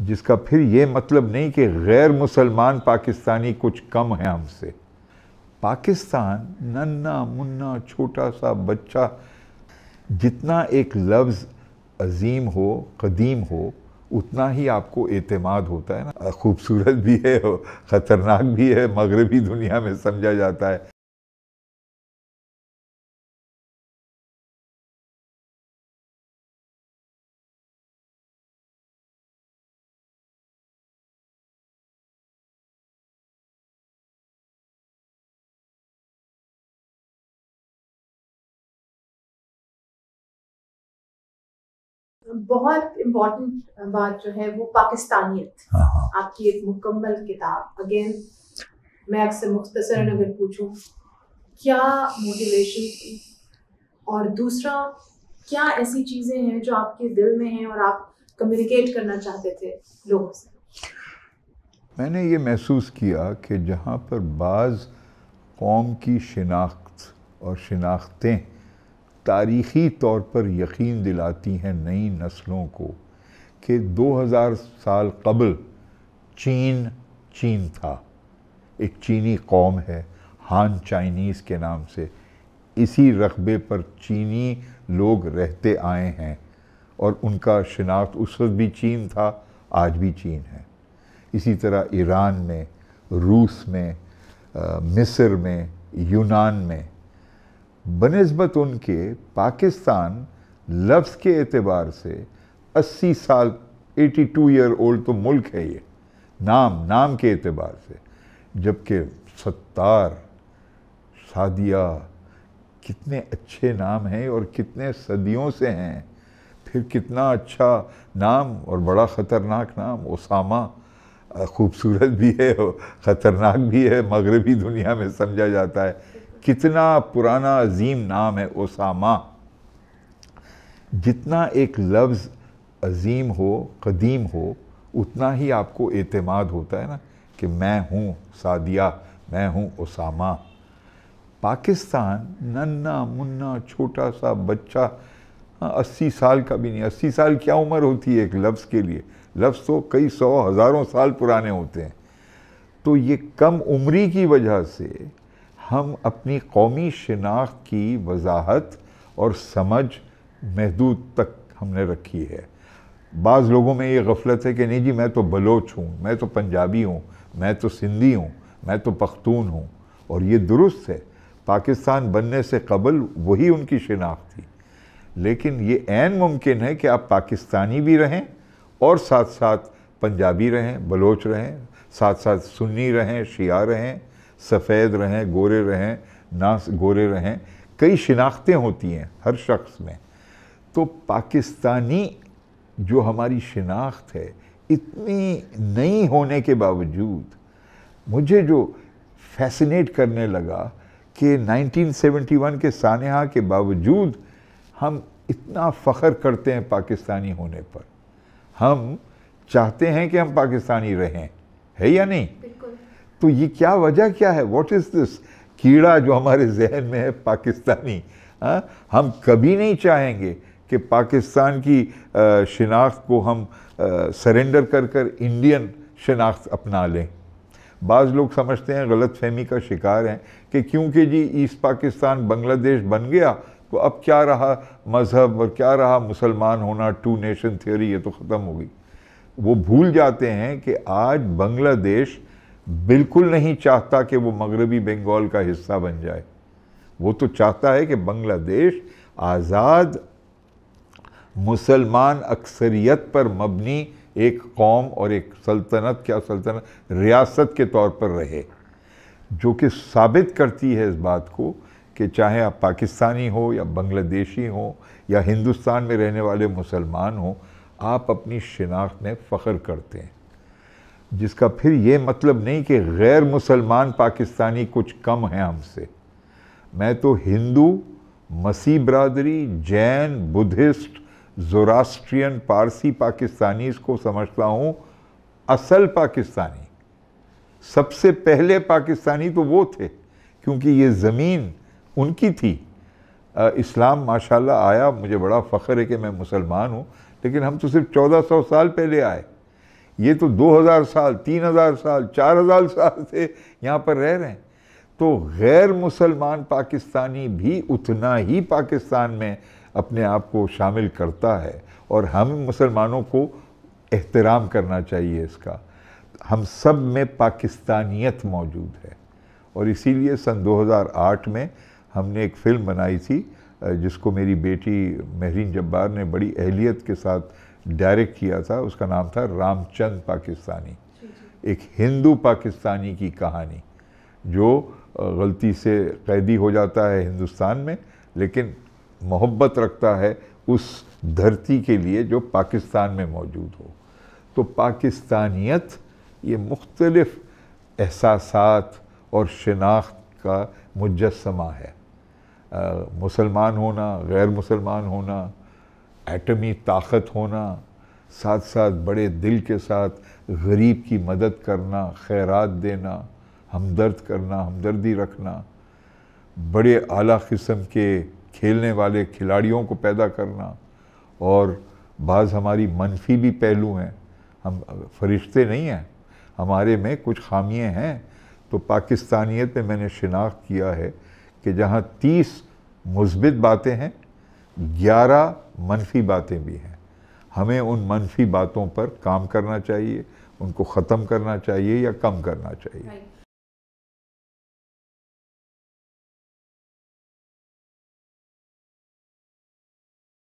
जिसका फिर ये मतलब नहीं कि गैर मुसलमान पाकिस्तानी कुछ कम है हमसे पाकिस्तान नन्ना मुन्ना छोटा सा बच्चा जितना एक लफ्ज़ अजीम हो कदीम हो उतना ही आपको एतमाद होता है ना खूबसूरत भी है ख़तरनाक भी है मगरबी दुनिया में समझा जाता है बहुत इम्पोर्टेंट बात जो है वो पाकिस्तानियत हाँ, हाँ। आपकी एक मुकम्मल किताब अगेन मैं आपसे मुख्तसर हम्म। अगर पूछूं क्या मोटिवेशन थी और दूसरा क्या ऐसी चीज़ें हैं जो आपके दिल में हैं और आप कम्युनिकेट करना चाहते थे लोगों से मैंने ये महसूस किया कि जहाँ पर बाज़ कौम की शिनाख्त और शिनाख्तें तारीख़ी तौर पर यकीन दिलाती हैं नई नस्लों को कि 2000 साल कबल चीन चीन था एक चीनी कौम है हान चाइनीज़ के नाम से इसी रकबे पर चीनी लोग रहते आए हैं और उनका शिनाख्त उस वक्त भी चीन था आज भी चीन है इसी तरह ईरान में रूस में आ, मिस्र में यूनान में बनस्बत उनके पाकिस्तान लफ्ज़ के एतबार से 80 साल 82 ईयर ओल्ड तो मुल्क है ये नाम नाम के एतबार से जबकि सत्तार सादिया कितने अच्छे नाम हैं और कितने सदियों से हैं फिर कितना अच्छा नाम और बड़ा ख़तरनाक नाम ओसामा खूबसूरत भी है ख़तरनाक भी है मगरबी दुनिया में समझा जाता है कितना पुराना अजीम नाम है ओसामा जितना एक लफ्ज़ अजीम हो कदीम हो उतना ही आपको एतमाद होता है ना कि मैं हूँ सादिया मैं हूँ ओसामा पाकिस्तान नन्ना मुन्ना छोटा सा बच्चा हाँ, अस्सी साल का भी नहीं अस्सी साल क्या उम्र होती है एक लफ्ज़ के लिए लफ्ज़ तो कई सौ हज़ारों साल पुराने होते हैं तो ये कम उम्री की वजह से हम अपनी कौमी शिनाख्त की वजाहत और समझ महदूद तक हमने रखी है बाज़ लोगों में ये गफलत है कि नहीं जी मैं तो बलोच हूँ मैं तो पंजाबी हूँ मैं तो सिंधी हूँ मैं तो पख्तून हूँ और ये दुरुस्त है पाकिस्तान बनने से कबल वही उनकी शिनाख्त थी लेकिन ये ऐन मुमकिन है कि आप पाकिस्तानी भी रहें और साथ साथ पंजाबी रहें बलोच रहें साथ साथ सुन्नी रहें शिया रहें सफ़ेद रहें गोरे रहें ना गोरे रहें कई शिनाख्तें होती हैं हर शख्स में तो पाकिस्तानी जो हमारी शिनाख्त है इतनी नई होने के बावजूद मुझे जो फैसिनेट करने लगा कि 1971 के सानहा के बावजूद हम इतना फ़ख्र करते हैं पाकिस्तानी होने पर हम चाहते हैं कि हम पाकिस्तानी रहें है या नहीं तो ये क्या वजह क्या है वॉट इज़ दिस कीड़ा जो हमारे जहन में है पाकिस्तानी आ? हाँ? हम कभी नहीं चाहेंगे कि पाकिस्तान की शिनाख्त को हम सरेंडर कर कर इंडियन शनाख्त अपना लें बाज़ लोग समझते हैं गलत फहमी का शिकार हैं कि क्योंकि जी ईस्ट पाकिस्तान बांग्लादेश बन गया तो अब क्या रहा मज़हब और क्या रहा मुसलमान होना टू नेशन थ्योरी ये तो ख़त्म हो गई वो भूल जाते हैं कि आज बांग्लादेश बिल्कुल नहीं चाहता कि वो मगरबी बंगाल का हिस्सा बन जाए वो तो चाहता है कि बांग्लादेश आज़ाद मुसलमान अक्सरियत पर मबनी एक कौम और एक सल्तनत क्या सल्तनत रियासत के तौर पर रहे जो कि साबित करती है इस बात को कि चाहे आप पाकिस्तानी हो या बांग्लादेशी हो या हिंदुस्तान में रहने वाले मुसलमान हो आप अपनी शिनाख्त में फ़ख्र करते हैं जिसका फिर ये मतलब नहीं कि गैर मुसलमान पाकिस्तानी कुछ कम हैं हमसे मैं तो हिंदू मसीह बरदरी जैन बुद्धिस्ट जोरास्ट्रियन पारसी पाकिस्तानी को समझता हूँ असल पाकिस्तानी सबसे पहले पाकिस्तानी तो वो थे क्योंकि ये ज़मीन उनकी थी आ, इस्लाम माशाल्लाह आया मुझे बड़ा फ़ख्र है कि मैं मुसलमान हूँ लेकिन हम तो सिर्फ 1400 साल पहले आए ये तो 2000 साल 3000 साल 4000 साल से यहाँ पर रह रहे हैं तो गैर मुसलमान पाकिस्तानी भी उतना ही पाकिस्तान में अपने आप को शामिल करता है और हम मुसलमानों को एहतराम करना चाहिए इसका हम सब में पाकिस्तानियत मौजूद है और इसीलिए सन 2008 में हमने एक फ़िल्म बनाई थी जिसको मेरी बेटी महरीन जब्बार ने बड़ी अहलियत के साथ डायरेक्ट किया था उसका नाम था रामचंद पाकिस्तानी एक हिंदू पाकिस्तानी की कहानी जो गलती से कैदी हो जाता है हिंदुस्तान में लेकिन मोहब्बत रखता है उस धरती के लिए जो पाकिस्तान में मौजूद हो तो पाकिस्तानियत ये मुख्तलफ़ एहसास और शिनाख्त का मुजस्मा है मुसलमान होना गैर मुसलमान होना एटमी ताकत होना साथ साथ बड़े दिल के साथ गरीब की मदद करना खैरात देना हमदर्द करना हमदर्दी रखना बड़े आला किस्म के खेलने वाले खिलाड़ियों को पैदा करना और बाज़ हमारी मनफी भी पहलू हैं हम फरिश्ते नहीं हैं हमारे में कुछ खामियां हैं तो पाकिस्तानियत में मैंने शिनाख्त किया है कि जहाँ तीस मुस्बित बातें हैं ग्यारह मनफी बातें भी हैं हमें उन मनफी बातों पर काम करना चाहिए उनको ख़त्म करना चाहिए या कम करना चाहिए